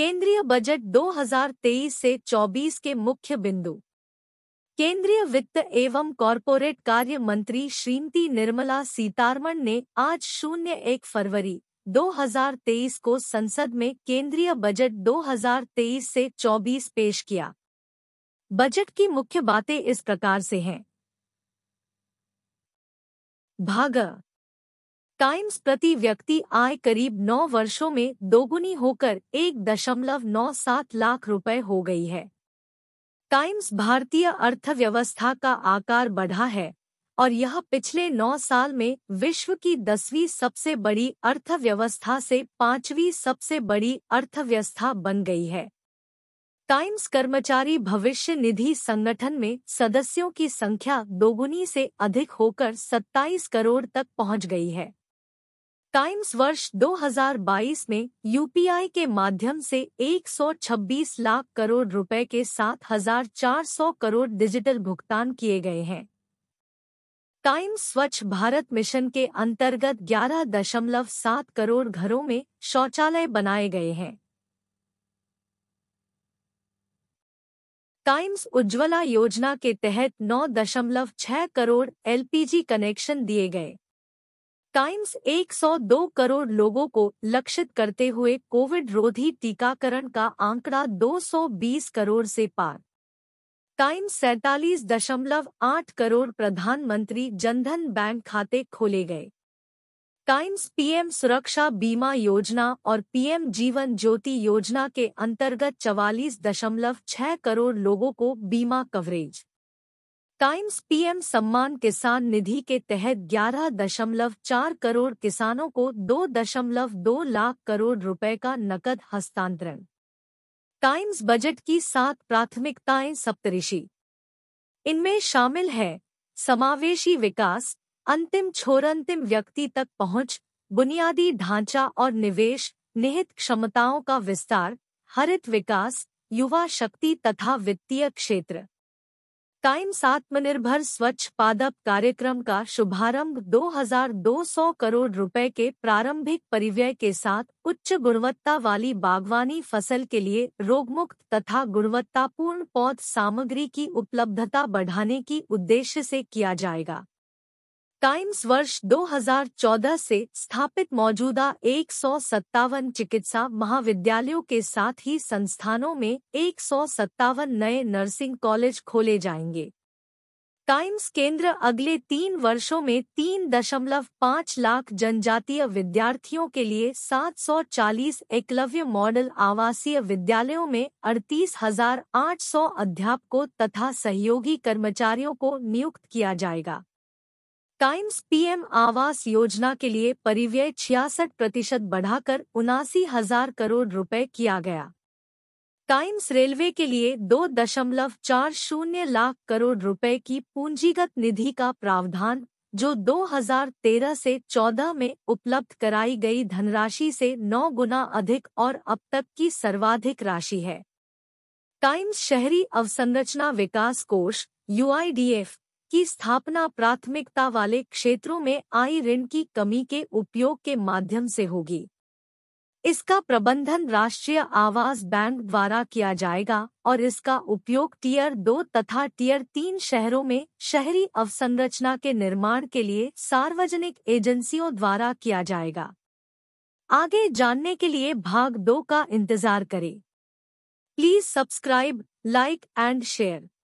केंद्रीय बजट 2023 से 24 के मुख्य बिंदु केंद्रीय वित्त एवं कॉरपोरेट कार्य मंत्री श्रीमती निर्मला सीतारमण ने आज शून्य एक फरवरी 2023 को संसद में केंद्रीय बजट 2023 से 24 पेश किया बजट की मुख्य बातें इस प्रकार से हैं भाग टाइम्स प्रति व्यक्ति आय करीब नौ वर्षों में दोगुनी होकर एक दशमलव नौ सात लाख रुपए हो गई है टाइम्स भारतीय अर्थव्यवस्था का आकार बढ़ा है और यह पिछले नौ साल में विश्व की दसवीं सबसे बड़ी अर्थव्यवस्था से पांचवी सबसे बड़ी अर्थव्यवस्था बन गई है टाइम्स कर्मचारी भविष्य निधि संगठन में सदस्यों की संख्या दोगुनी से अधिक होकर 27 करोड़ तक पहुंच गई है टाइम्स वर्ष 2022 में यूपीआई के माध्यम से 126 लाख करोड़ रुपए के 7,400 करोड़ डिजिटल भुगतान किए गए हैं टाइम्स स्वच्छ भारत मिशन के अंतर्गत 11.7 करोड़ घरों में शौचालय बनाए गए हैं टाइम्स उज्ज्वला योजना के तहत 9.6 करोड़ एलपीजी कनेक्शन दिए गए टाइम्स 102 करोड़ लोगों को लक्षित करते हुए कोविड रोधी टीकाकरण का आंकड़ा 220 करोड़ से पार टाइम्स सैतालीस दशमलव आठ करोड़ प्रधानमंत्री जनधन बैंक खाते खोले गए टाइम्स पीएम सुरक्षा बीमा योजना और पीएम जीवन ज्योति योजना के अंतर्गत चवालीस दशमलव छह करोड़ लोगों को बीमा कवरेज टाइम्स पीएम सम्मान किसान निधि के तहत 11.4 करोड़ किसानों को 2.2 लाख करोड़ रुपए का नकद हस्तांतरण टाइम्स बजट की सात प्राथमिकताएं सप्तऋषि इनमें शामिल है समावेशी विकास अंतिम अंतिम व्यक्ति तक पहुंच, बुनियादी ढांचा और निवेश निहित क्षमताओं का विस्तार हरित विकास युवा शक्ति तथा वित्तीय क्षेत्र टाइम्स आत्मनिर्भर स्वच्छ पादप कार्यक्रम का शुभारंभ 2,200 करोड़ रुपए के प्रारंभिक परिव्यय के साथ उच्च गुणवत्ता वाली बागवानी फसल के लिए रोगमुक्त तथा गुणवत्तापूर्ण पौध सामग्री की उपलब्धता बढ़ाने की उद्देश्य से किया जाएगा टाइम्स वर्ष 2014 से स्थापित मौजूदा एक चिकित्सा महाविद्यालयों के साथ ही संस्थानों में एक नए नर्सिंग कॉलेज खोले जाएंगे टाइम्स केंद्र अगले तीन वर्षों में तीन दशमलव पाँच लाख जनजातीय विद्यार्थियों के लिए 740 एकलव्य मॉडल आवासीय विद्यालयों में अड़तीस हजार आठ सौ अध्यापकों तथा सहयोगी कर्मचारियों को नियुक्त किया जाएगा टाइम्स पीएम आवास योजना के लिए परिव्यय छियासठ प्रतिशत बढ़ाकर उनासी हजार करोड़ रुपए किया गया टाइम्स रेलवे के लिए दो दशमलव चार शून्य लाख करोड़ रुपए की पूंजीगत निधि का प्रावधान जो 2013 से 14 में उपलब्ध कराई गई धनराशि से नौ गुना अधिक और अब तक की सर्वाधिक राशि है टाइम्स शहरी अवसंरचना विकास कोष यूआईडीएफ की स्थापना प्राथमिकता वाले क्षेत्रों में आई ऋण की कमी के उपयोग के माध्यम से होगी इसका प्रबंधन राष्ट्रीय आवास बैंक द्वारा किया जाएगा और इसका उपयोग टीयर दो तथा टीयर तीन शहरों में शहरी अवसंरचना के निर्माण के लिए सार्वजनिक एजेंसियों द्वारा किया जाएगा आगे जानने के लिए भाग दो का इंतजार करें please subscribe like and share